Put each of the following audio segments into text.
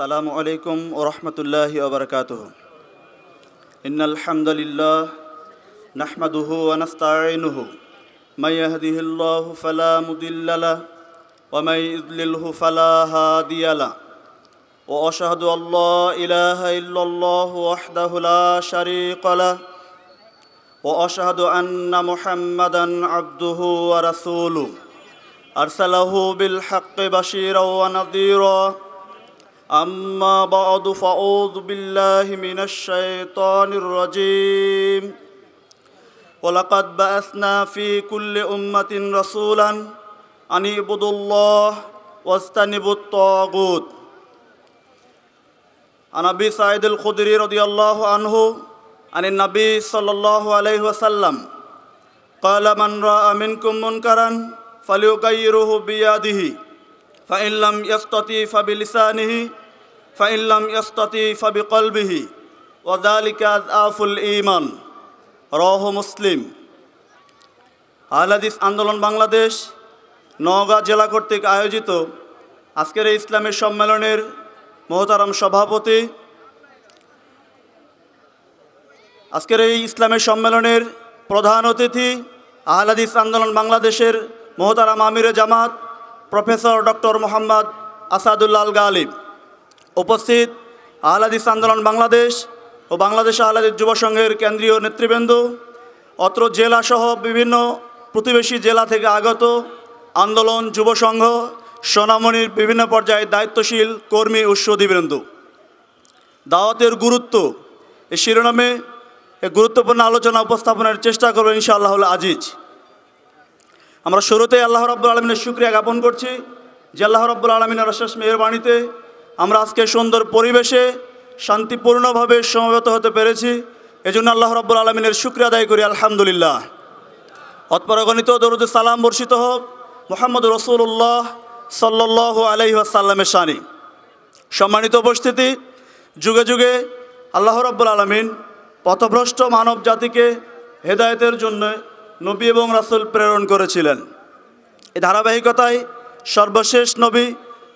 السلام عليكم ورحمة الله وبركاته إن الحمد لله نحمده ونستعينه من يهده الله فلا مضل له ومن يضلله فلا هادي له وأشهد أن لا إله إلا الله وحده لا شريك له وأشهد أن محمدا عبده ورسوله أرسله بالحق بشيرا ونذيرا أما بعد فأعوذ بالله من الشيطان الرجيم ولقد بعثنا في كل أمة رسولا أن اعبدوا الله واجتنبوا الطاغوت عن أبي سعيد الخدري رضي الله عنه عن النبي صلى الله عليه وسلم قال من رأى منكم منكرا فليغيره بيده فإن لم يستطيع فبلسانه ফাইল্লাম ইস্তাতি ফাবি কলবিহি ওদালিকা আজআফুল ইমান রহ মুসলিম আহলাদিস আন্দোলন বাংলাদেশ নওগাঁ জেলা কর্তৃক আয়োজিত আজকের এই ইসলামের সম্মেলনের মহতারাম সভাপতি আজকের এই ইসলামের সম্মেলনের প্রধান অতিথি আহলাদিস আন্দোলন বাংলাদেশের মহতারাম আমিরে জামাত প্রফেসর ডক্টর মোহাম্মদ আসাদুল্লাল গালিব উপস্থিত আহলাদিস আন্দোলন বাংলাদেশ ও বাংলাদেশ আহলাদিস যুব সংঘের কেন্দ্রীয় নেতৃবৃন্দ অত্র জেলাসহ বিভিন্ন প্রতিবেশী জেলা থেকে আগত আন্দোলন যুব সংঘ সোনামণির বিভিন্ন পর্যায়ে দায়িত্বশীল কর্মী ও সুদীবৃন্দ দাওয়াতের গুরুত্ব এ শিরোনামে গুরুত্বপূর্ণ আলোচনা উপস্থাপনের চেষ্টা করবেন ইনশাআল্লাহ আজিজ আমরা শুরুতে আল্লাহ রব্বুল আলমিনের শুক্রিয়া জ্ঞাপন করছি যে আল্লাহ রব্বুল আলমিনের অশেষ মেহরবাণীতে আমরা আজকে সুন্দর পরিবেশে শান্তিপূর্ণভাবে সমবেত হতে পেরেছি এজন্য আল্লাহ রব্বুল আলমিনের শুক্রিয়া আদায় করি আলহামদুলিল্লাহ অতপরগণিত দরুদ সালাম বর্ষিত হোক মোহাম্মদ রসুল্লাহ সাল্লাহ আলহি আসাল্লামের সানি সম্মানিত উপস্থিতি যুগে যুগে আল্লাহ রব্বুল আলমিন পথভ্রষ্ট মানব জাতিকে হেদায়তের জন্য নবী এবং রাসুল প্রেরণ করেছিলেন এই ধারাবাহিকতায় সর্বশেষ নবী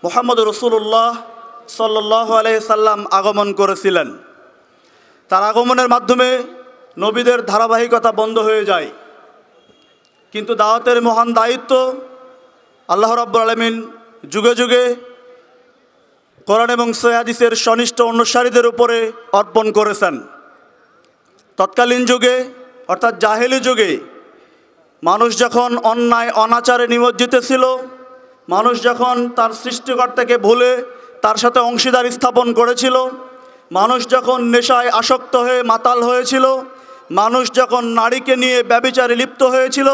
মোহাম্মদ রসুল্লাহ সাল্লাহ সাল্লাম আগমন করেছিলেন তার আগমনের মাধ্যমে নবীদের ধারাবাহিকতা বন্ধ হয়ে যায় কিন্তু দাওয়াতের মহান দায়িত্ব আল্লাহ রাব্বুর আলমিন যুগে যুগে কোরআন এবং সৈয়াদিসের সনিষ্ঠ অনুসারীদের উপরে অর্পণ করেছেন তৎকালীন যুগে অর্থাৎ জাহেলি যুগে মানুষ যখন অন্যায় অনাচারে নিমজ্জিত ছিল মানুষ যখন তার সৃষ্টিকর্তাকে ভুলে তার সাথে অংশীদার স্থাপন করেছিল মানুষ যখন নেশায় আসক্ত হয়ে মাতাল হয়েছিল মানুষ যখন নারীকে নিয়ে ব্যবিচারে লিপ্ত হয়েছিল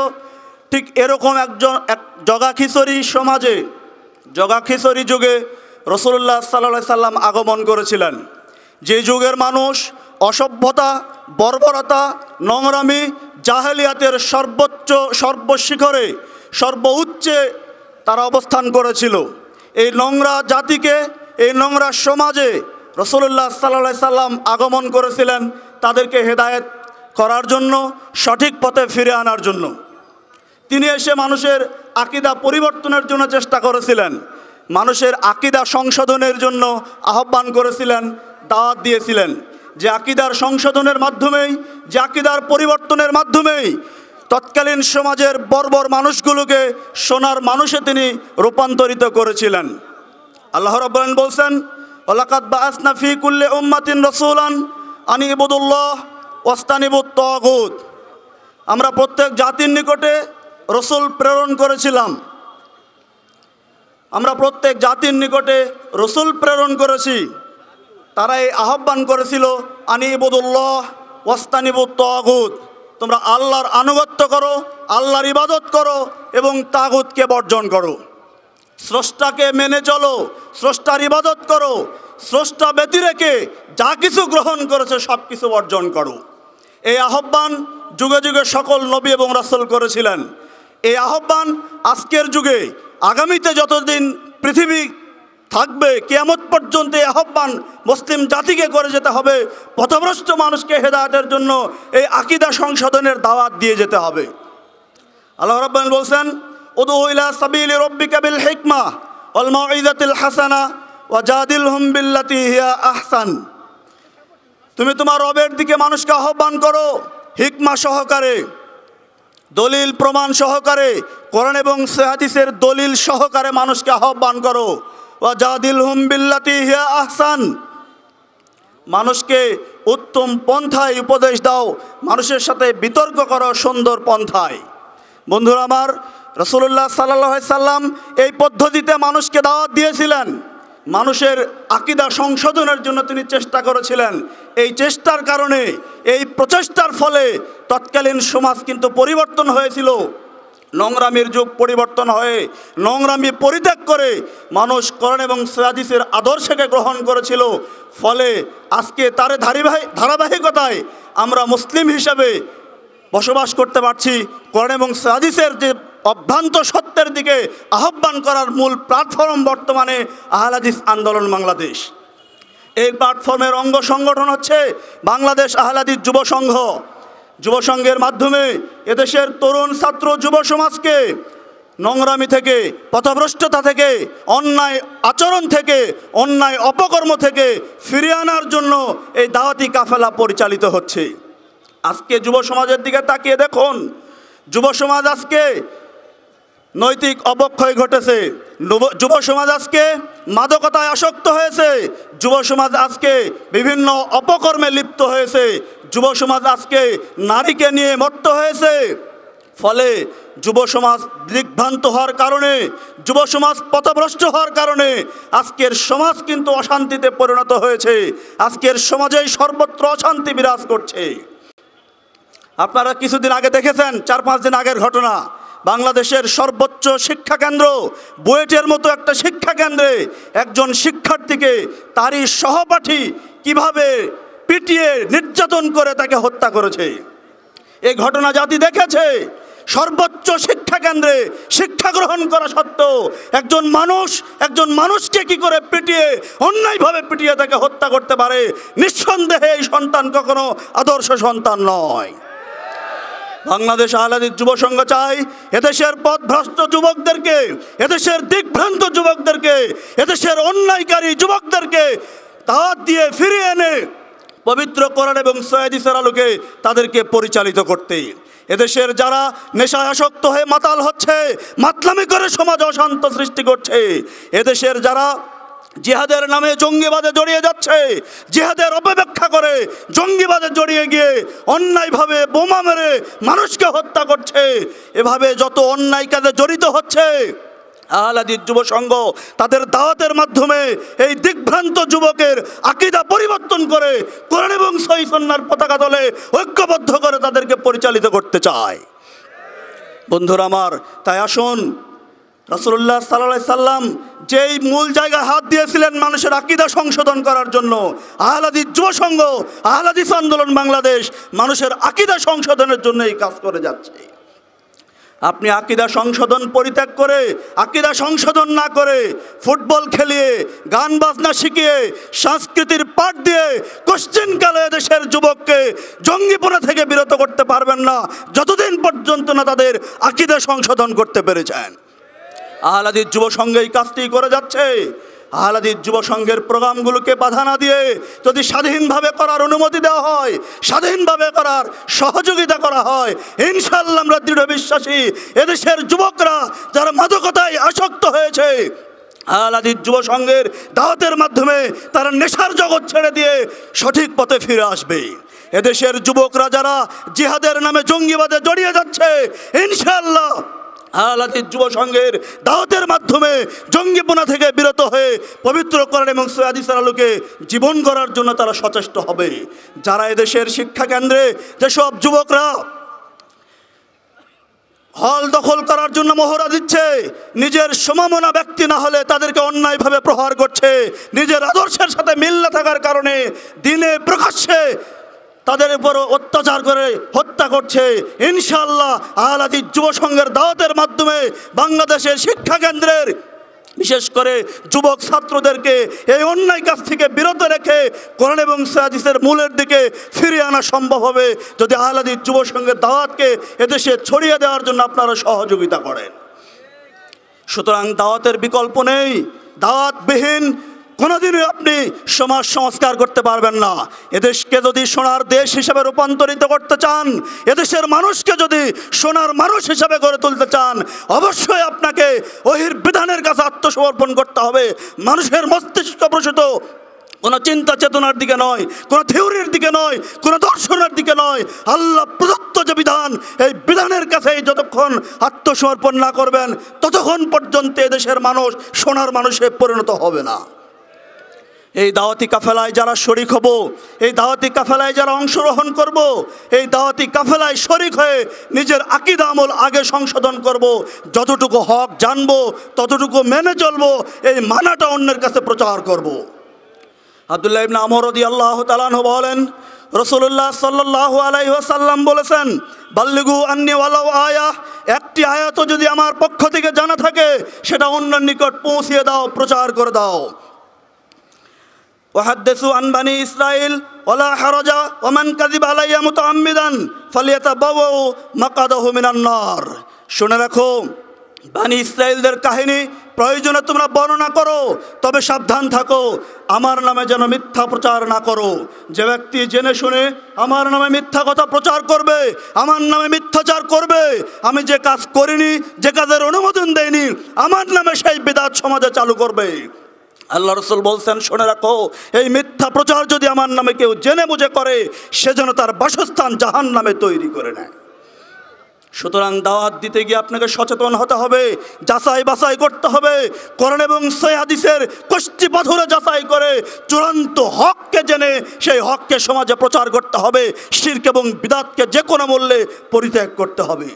ঠিক এরকম একজন এক জগাখিচরি সমাজে জগাখিচরি যুগে রসুল্লাহ সাল্লা সাল্লাম আগমন করেছিলেন যে যুগের মানুষ অসভ্যতা বর্বরতা নোংরামি জাহেলিয়াতের সর্বোচ্চ সর্বশিখরে সর্বোচ্চে তারা অবস্থান করেছিল এই নোংরা জাতিকে এই নোংরা সমাজে রসুল্লাহ সাল্লা সাল্লাম আগমন করেছিলেন তাদেরকে হেদায়েত করার জন্য সঠিক পথে ফিরে আনার জন্য তিনি এসে মানুষের আকিদা পরিবর্তনের জন্য চেষ্টা করেছিলেন মানুষের আকিদা সংশোধনের জন্য আহ্বান করেছিলেন দাওয়াত দিয়েছিলেন যে আকিদার সংশোধনের মাধ্যমেই যে আকিদার পরিবর্তনের মাধ্যমেই তৎকালীন সমাজের বর্বর মানুষগুলোকে সোনার মানুষে তিনি রূপান্তরিত করেছিলেন আল্লাহ রব্বান বলছেন ওলাকাত বা আসনাফি কুল্লে উম্মাতিন রসুলান আনি ইবুদুল্লাহ ওস্তানিবুদ তগুদ আমরা প্রত্যেক জাতির নিকটে রসুল প্রেরণ করেছিলাম আমরা প্রত্যেক জাতির নিকটে রসুল প্রেরণ করেছি তারা এই আহ্বান করেছিল আনি ইবুদুল্লাহ ওস্তানিবুদ তগুদ তোমরা আল্লাহর আনুগত্য করো আল্লাহর ইবাদত করো এবং তাগুতকে বর্জন করো স্রষ্টাকে মেনে চলো স্রষ্টার ইবাদত করো স্রষ্টা ব্যতি রেখে যা কিছু গ্রহণ করেছে সব কিছু বর্জন করো এই আহ্বান যুগে যুগে সকল নবী এবং রাসল করেছিলেন এই আহ্বান আজকের যুগে আগামীতে যতদিন পৃথিবী থাকবে কেয়ামত পর্যন্ত এই আহ্বান মুসলিম জাতিকে করে যেতে হবে পথভ্রষ্ট মানুষকে হেদায়তের জন্য এই আকিদা সংশোধনের দাওয়াত দিয়ে যেতে হবে আল্লাহ রব্বান বলছেন উদুইলা সাবিল রব্বিকাবিল হিকমা হাসানা ওয়া হুম বিল্লাতি হিয়া আহসান তুমি তোমার রবের দিকে মানুষকে আহ্বান করো হিকমা সহকারে দলিল প্রমাণ সহকারে কোরআন এবং সেহাদিসের দলিল সহকারে মানুষকে আহ্বান করো হুম বিল্লাতি আহসান মানুষকে উত্তম পন্থায় উপদেশ দাও মানুষের সাথে বিতর্ক করো সুন্দর পন্থায় বন্ধুরা আমার রসুল্লাহ সাল্লাই সাল্লাম এই পদ্ধতিতে মানুষকে দাওয়াত দিয়েছিলেন মানুষের আকিদা সংশোধনের জন্য তিনি চেষ্টা করেছিলেন এই চেষ্টার কারণে এই প্রচেষ্টার ফলে তৎকালীন সমাজ কিন্তু পরিবর্তন হয়েছিল নোংরামির যুগ পরিবর্তন হয়ে নোংরামি পরিত্যাগ করে মানুষ করণ এবং সাদিসের আদর্শকে গ্রহণ করেছিল ফলে আজকে তার ধারাবাহিকতায় আমরা মুসলিম হিসাবে বসবাস করতে পারছি করণ এবং সাদিসের যে অভ্রান্ত সত্যের দিকে আহ্বান করার মূল প্ল্যাটফর্ম বর্তমানে আহলাদিস আন্দোলন বাংলাদেশ এই প্ল্যাটফর্মের অঙ্গ সংগঠন হচ্ছে বাংলাদেশ আহলাদিস যুব সংঘ যুবসংঘের মাধ্যমে এদেশের তরুণ ছাত্র যুব সমাজকে নোংরামি থেকে পথভ্রষ্টতা থেকে অন্যায় আচরণ থেকে অন্যায় অপকর্ম থেকে ফিরিয়ে আনার জন্য এই দাওয়াতি কাফেলা পরিচালিত হচ্ছে আজকে যুব সমাজের দিকে তাকিয়ে দেখুন যুব সমাজ আজকে নৈতিক অবক্ষয় ঘটেছে যুব সমাজ আজকে মাদকতায় আসক্ত হয়েছে যুব সমাজ আজকে বিভিন্ন অপকর্মে লিপ্ত হয়েছে যুব সমাজ আজকে নারীকে নিয়ে মত্ত হয়েছে ফলে যুব সমাজ দিগ্ভ্রান্ত হওয়ার কারণে যুব সমাজ পথভ্রষ্ট হওয়ার কারণে আজকের সমাজ কিন্তু অশান্তিতে পরিণত হয়েছে আজকের সমাজেই সর্বত্র অশান্তি বিরাজ করছে আপনারা কিছুদিন আগে দেখেছেন চার পাঁচ দিন আগের ঘটনা বাংলাদেশের সর্বোচ্চ শিক্ষাকেন্দ্র বুয়েটের মতো একটা শিক্ষাকেন্দ্রে একজন শিক্ষার্থীকে তারই সহপাঠী কিভাবে পিটিয়ে নির্যাতন করে তাকে হত্যা করেছে এই ঘটনা জাতি দেখেছে সর্বোচ্চ শিক্ষাকেন্দ্রে শিক্ষা গ্রহণ করা সত্ত্বেও একজন মানুষ একজন মানুষকে কি করে পিটিয়ে অন্যায়ভাবে পিটিয়ে তাকে হত্যা করতে পারে নিঃসন্দেহে এই সন্তান কখনো আদর্শ সন্তান নয় বাংলাদেশ আলাদির যুব সংঘ চাই এদেশের পথভ্রষ্ট যুবকদেরকে এদেশের দিকভ্রান্ত যুবকদেরকে এদেশের অন্যায়কারী যুবকদেরকে তা দিয়ে ফিরিয়ে এনে পবিত্র কোরআন এবং সৈয়াদিসের আলোকে তাদেরকে পরিচালিত করতে এদেশের যারা নেশায় আসক্ত হয়ে মাতাল হচ্ছে মাতলামি করে সমাজ অশান্ত সৃষ্টি করছে এদেশের যারা জেহাদের নামে জঙ্গিবাদে জড়িয়ে যাচ্ছে জেহাদের অপব্যাখ্যা করে জঙ্গিবাদে জড়িয়ে গিয়ে অন্যায়ভাবে বোমা মেরে মানুষকে হত্যা করছে এভাবে যত অন্যায় কাজে জড়িত হচ্ছে আহলাদির যুব সংঘ তাদের দাওয়াতের মাধ্যমে এই দিগ্ভ্রান্ত যুবকের আকিদা পরিবর্তন করে কোরআন এবং সহিসন্নার পতাকা দলে ঐক্যবদ্ধ করে তাদেরকে পরিচালিত করতে চায় বন্ধুরা আমার তাই আসুন রসুল্লাহ সাল্লা সাল্লাম যেই মূল জায়গায় হাত দিয়েছিলেন মানুষের আকিদা সংশোধন করার জন্য আহলাদি যুব সংঘ আহলাদিস আন্দোলন বাংলাদেশ মানুষের আকিদা সংশোধনের জন্য এই কাজ করে যাচ্ছে আপনি আকিদা সংশোধন পরিত্যাগ করে আকিদা সংশোধন না করে ফুটবল খেলিয়ে গান বাজনা শিখিয়ে সংস্কৃতির পাঠ দিয়ে কশ্চিনকালে দেশের যুবককে জঙ্গিপনা থেকে বিরত করতে পারবেন না যতদিন পর্যন্ত না তাদের আকিদা সংশোধন করতে পেরেছেন আহলাদির যুব সঙ্গে এই কাজটি করে যাচ্ছে আহলাদির যুব সংঘের প্রোগ্রামগুলোকে বাধা না দিয়ে যদি স্বাধীনভাবে করার অনুমতি দেওয়া হয় স্বাধীনভাবে করার সহযোগিতা করা হয় ইনশাল্লাহ আমরা দৃঢ় বিশ্বাসী এদেশের যুবকরা যারা মাদকতায় আসক্ত হয়েছে আলাদির যুব সংঘের দাওয়াতের মাধ্যমে তারা নেশার জগৎ ছেড়ে দিয়ে সঠিক পথে ফিরে আসবে এদেশের যুবকরা যারা জিহাদের নামে জঙ্গিবাদে জড়িয়ে যাচ্ছে ইনশাল্লাহ আলাতির যুব সংঘের দাওয়াতের মাধ্যমে জঙ্গিপনা থেকে বিরত হয়ে পবিত্র করেন এবং সৈয়াদিসার আলোকে জীবন গড়ার জন্য তারা সচেষ্ট হবে যারা এদেশের শিক্ষাকেন্দ্রে যেসব যুবকরা হল দখল করার জন্য মহড়া দিচ্ছে নিজের সমমনা ব্যক্তি না হলে তাদেরকে অন্যায়ভাবে প্রহার করছে নিজের আদর্শের সাথে মিল না থাকার কারণে দিনে প্রকাশ্যে তাদের উপর অত্যাচার করে হত্যা করছে ইনশাল্লাহ আহলাদি যুব সংঘের দাওয়াতের মাধ্যমে বাংলাদেশের শিক্ষাকেন্দ্রের বিশেষ করে যুবক ছাত্রদেরকে এই অন্যায় কাছ থেকে বিরত রেখে কোরআন এবং সাজিসের মূলের দিকে ফিরিয়ে আনা সম্ভব হবে যদি আহলাদি যুব সংঘের দাওয়াতকে এদেশে ছড়িয়ে দেওয়ার জন্য আপনারা সহযোগিতা করেন সুতরাং দাওয়াতের বিকল্প নেই দাওয়াতবিহীন কোনোদিনই আপনি সমাজ সংস্কার করতে পারবেন না এদেশকে যদি সোনার দেশ হিসেবে রূপান্তরিত করতে চান এদেশের মানুষকে যদি সোনার মানুষ হিসেবে গড়ে তুলতে চান অবশ্যই আপনাকে ওহির বিধানের কাছে আত্মসমর্পণ করতে হবে মানুষের মস্তিষ্ক প্রসূত কোনো চিন্তা চেতনার দিকে নয় কোনো থিওরির দিকে নয় কোনো দর্শনের দিকে নয় আল্লাহ প্রদত্ত যে বিধান এই বিধানের কাছে যতক্ষণ আত্মসমর্পণ না করবেন ততক্ষণ পর্যন্ত এদেশের মানুষ সোনার মানুষে পরিণত হবে না এই দাওয়াতি কাফেলায় যারা শরিক হব এই দাওয়াতি কাফেলায় যারা অংশগ্রহণ করব। এই দাওয়াতি কাফেলায় শরিক হয়ে নিজের আকিদ আমল আগে সংশোধন করব। যতটুকু হক জানব ততটুকু মেনে চলব এই মানাটা অন্যের কাছে প্রচার করব। আবদুল্লাহ ইবনা আমরদি আল্লাহ তালান বলেন রসুল্লাহ সাল্লাহ আলাইসাল্লাম বলেছেন বাল্লিগু আন্নি ওয়ালাও আয়া একটি আয়াত যদি আমার পক্ষ থেকে জানা থাকে সেটা অন্যের নিকট পৌঁছিয়ে দাও প্রচার করে দাও ওয়াহাদ্দেসু আনবানি ইসরাইল ওলা হারজা ওমান কাজিব আলাইয়া মতো আম্মিদান ফালিয়াতা বাবু মাকাদাহ মিনান্নর শুনে রাখো বানি ইসরায়েলদের কাহিনী প্রয়োজনে তোমরা বর্ণনা করো তবে সাবধান থাকো আমার নামে যেন মিথ্যা প্রচার না করো যে ব্যক্তি জেনে শুনে আমার নামে মিথ্যা কথা প্রচার করবে আমার নামে মিথ্যাচার করবে আমি যে কাজ করিনি যে কাজের অনুমোদন দেয়নি আমার নামে সেই বেদাত সমাজে চালু করবে আল্লাহ রসুল বলছেন শুনে রাখো এই মিথ্যা প্রচার যদি আমার নামে কেউ জেনে বুঝে করে সে যেন তার বাসস্থান জাহান নামে তৈরি করে নেয় সুতরাং দাওয়াত দিতে গিয়ে আপনাকে সচেতন হতে হবে যাচাই বাছাই করতে হবে করণ এবং হাদিসের কষ্টি পাথরে যাচাই করে চূড়ান্ত হককে জেনে সেই হককে সমাজে প্রচার করতে হবে শির্ক এবং বিদাতকে যে কোনো মূল্যে পরিত্যাগ করতে হবে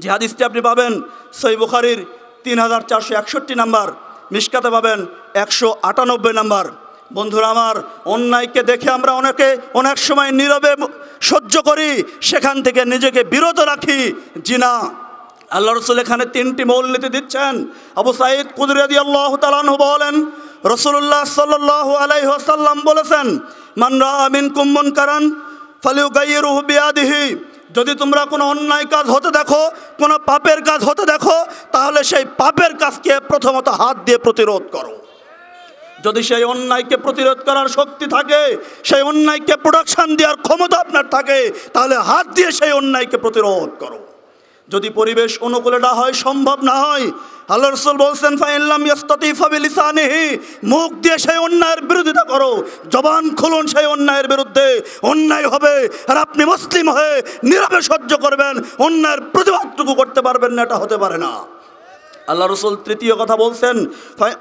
যে হাদিসটি আপনি পাবেন সই বুখারির তিন হাজার চারশো একষট্টি নাম্বার মিশকাতে পাবেন একশো আটানব্বই নাম্বার বন্ধুরা আমার অন্যায়কে দেখে আমরা অনেকে অনেক সময় নীরবে সহ্য করি সেখান থেকে নিজেকে বিরত রাখি জিনা আল্লাহ রসুল এখানে তিনটি মৌলনীতি দিচ্ছেন আবু সাইদ কুদরিয়াদি আল্লাহ তালানহু বলেন রসুল্লাহ আলাই সাল্লাম বলেছেন মানরা আমিন কুম্মন কারান ফালিউ গাইয়ের রুহবিয়াদিহি যদি তোমরা কোনো অন্যায় কাজ হতে দেখো কোনো পাপের কাজ হতে দেখো তাহলে সেই পাপের কাজকে প্রথমত হাত দিয়ে প্রতিরোধ করো যদি সেই অন্যায়কে প্রতিরোধ করার শক্তি থাকে সেই অন্যায়কে প্রোডাকশান দেওয়ার ক্ষমতা আপনার থাকে তাহলে হাত দিয়ে সেই অন্যায়কে প্রতিরোধ করো যদি পরিবেশ অনুকূলে না হয় সম্ভব না হয় আল্লাহ রসুল বলছেন ফাইল্লাম ইস্তাতিফাবিলিসানিহি মুখ দিয়ে সেই অন্যায়ের বিরোধিতা করো জবান খুলুন সেই অন্যায়ের বিরুদ্ধে অন্যায় হবে আর আপনি মুসলিম হয়ে নীরবে সহ্য করবেন অন্যায়ের প্রতিবাদটুকু করতে পারবেন না এটা হতে পারে না আল্লাহ রসুল তৃতীয় কথা বলছেন ফাই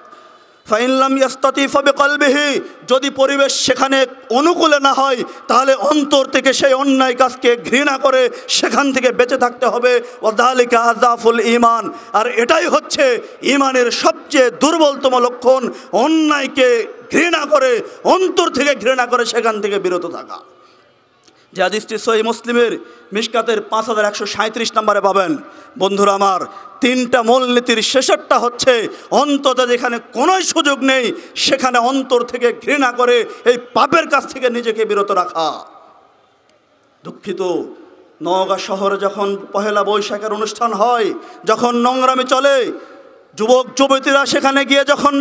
ফাইনলাম ইয়াস্তাতি ফবে কলবেহি যদি পরিবেশ সেখানে অনুকূলে না হয় তাহলে অন্তর থেকে সেই অন্যায় কাজকে ঘৃণা করে সেখান থেকে বেঁচে থাকতে হবে দালিকা আজাফুল ইমান আর এটাই হচ্ছে ইমানের সবচেয়ে দুর্বলতম লক্ষণ অন্যায়কে ঘৃণা করে অন্তর থেকে ঘৃণা করে সেখান থেকে বিরত থাকা যে হাদিসটি সহি মুসলিমের মিসকাতের পাঁচ হাজার একশো সাঁত্রিশ নম্বরে পাবেন বন্ধুরা আমার তিনটা মূলনীতির শেষেরটা হচ্ছে অন্তত যেখানে কোনোই সুযোগ নেই সেখানে অন্তর থেকে ঘৃণা করে এই পাপের কাছ থেকে নিজেকে বিরত রাখা দুঃখিত নওগাঁ শহরে যখন পহেলা বৈশাখের অনুষ্ঠান হয় যখন নোংরামে চলে যুবক যুবতীরা সেখানে গিয়ে যখন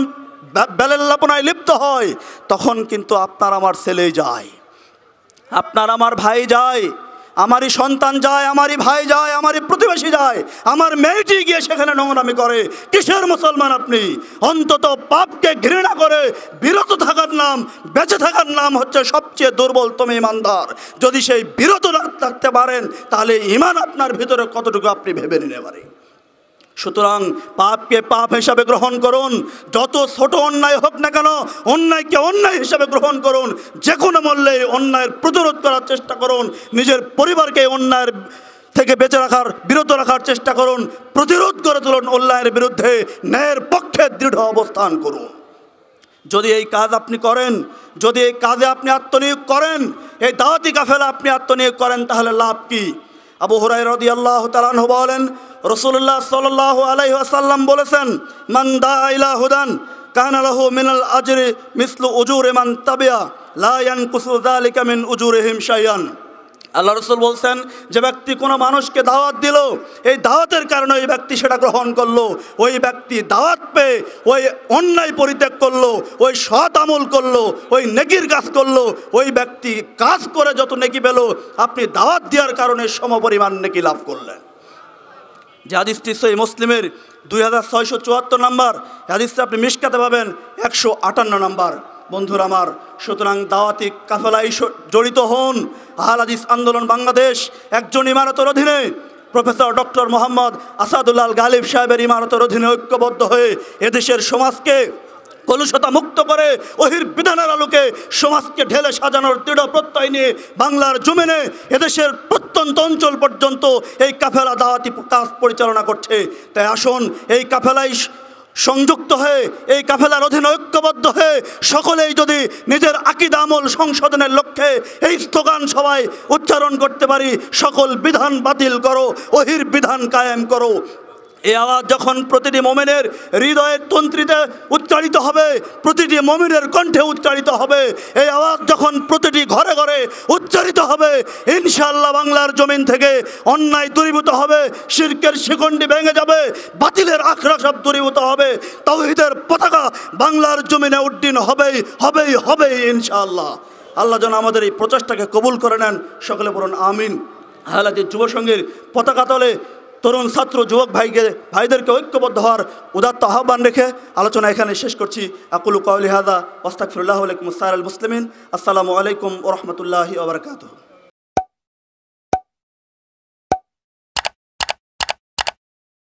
বেলেল্লাপনায় লিপ্ত হয় তখন কিন্তু আপনার আমার ছেলে যায় আপনার আমার ভাই যায় আমারই সন্তান যায় আমারই ভাই যায় আমারই প্রতিবেশী যায় আমার মেয়েটি গিয়ে সেখানে নোংরামি করে কিসের মুসলমান আপনি অন্তত পাপকে ঘৃণা করে বিরত থাকার নাম বেঁচে থাকার নাম হচ্ছে সবচেয়ে দুর্বলতম ইমানদার যদি সেই বিরত থাকতে পারেন তাহলে ইমান আপনার ভিতরে কতটুকু আপনি ভেবে নিতে পারেন সুতরাং পাপকে পাপ হিসাবে গ্রহণ করুন যত ছোট অন্যায় হোক না কেন অন্যায়কে অন্যায় হিসাবে গ্রহণ করুন যে কোনো মূল্যে অন্যায়ের প্রতিরোধ করার চেষ্টা করুন নিজের পরিবারকে অন্যায়ের থেকে বেঁচে রাখার বিরত রাখার চেষ্টা করুন প্রতিরোধ করে তুলুন অন্যায়ের বিরুদ্ধে ন্যায়ের পক্ষে দৃঢ় অবস্থান করুন যদি এই কাজ আপনি করেন যদি এই কাজে আপনি আত্মনিয়োগ করেন এই দাওয়াতি কাফেলা আপনি আত্মনিয়োগ করেন তাহলে লাভ কী ابو هريره رضي الله تعالى عنه بولن رسول الله صلى الله عليه وسلم بولسن من دعا الى هدى كان له من الاجر مثل اجور من تبع لا ينقص ذلك من اجورهم شيئا আল্লাহ রসুল বলছেন যে ব্যক্তি কোনো মানুষকে দাওয়াত দিল এই দাওয়াতের কারণে ওই ব্যক্তি সেটা গ্রহণ করলো ওই ব্যক্তি দাওয়াত পেয়ে ওই অন্যায় পরিত্যাগ করলো ওই সৎ আমল করলো ওই নেগির কাজ করলো ওই ব্যক্তি কাজ করে যত নেকি পেল আপনি দাওয়াত দেওয়ার কারণে সমপরিমাণ নেকি লাভ করলেন যে হাদিসটি সই মুসলিমের দুই হাজার ছয়শো চুয়াত্তর নাম্বার হাদিসটি আপনি মিশকাতে পাবেন একশো আটান্ন নাম্বার বন্ধুরা আমার সুতরাং দাওয়াতি কাফেলাই জড়িত হন আহলাদিস আন্দোলন বাংলাদেশ একজন ইমারতের অধীনে প্রফেসর ডক্টর মোহাম্মদ আসাদুল্লাহ গালিব সাহেবের ইমারতের অধীনে ঐক্যবদ্ধ হয়ে এদেশের সমাজকে কলুষতা মুক্ত করে অহির বিধানের আলোকে সমাজকে ঢেলে সাজানোর দৃঢ় প্রত্যয় নিয়ে বাংলার জমিনে এদেশের প্রত্যন্ত অঞ্চল পর্যন্ত এই কাফেলা দাওয়াতি কাজ পরিচালনা করছে তাই আসুন এই কাফেলাই সংযুক্ত হয়ে এই কাফেলার অধীনে ঐক্যবদ্ধ হয়ে সকলেই যদি নিজের আকিদামল সংশোধনের লক্ষ্যে এই স্লোগান সবাই উচ্চারণ করতে পারি সকল বিধান বাতিল করো অহির বিধান কায়েম করো এই আওয়াজ যখন প্রতিটি মোমেনের হৃদয়ের তন্ত্রীতে উচ্চারিত হবে প্রতিটি মমিনের কণ্ঠে উচ্চারিত হবে এই আওয়াজ যখন প্রতিটি ঘরে ঘরে উচ্চারিত হবে ইনশাআল্লাহ বাংলার জমিন থেকে অন্যায় দূরীভূত হবে শির্কের শিকণ্ডি ভেঙে যাবে বাতিলের আখড়া সব দূরীভূত হবে তাওহিদের পতাকা বাংলার জমিনে উড্ডীন হবেই হবেই হবেই ইনশাআল্লাহ আল্লাহ যেন আমাদের এই প্রচেষ্টাকে কবুল করে নেন সকলে বলুন আমিন হালাতি যুবসংঘের পতাকা তলে তরুণ ছাত্র যুবক ভাইকে ভাইদেরকে ঐক্যবদ্ধ হওয়ার উদাত্ত আহ্বান রেখে আলোচনা এখানে শেষ করছি আকুলু কাউলিহাদা হাদা ওস্তাকফিরুল্লাহ আলাইকুম আল মুসলিমিন আসসালামু আলাইকুম ও রহমতুল্লাহি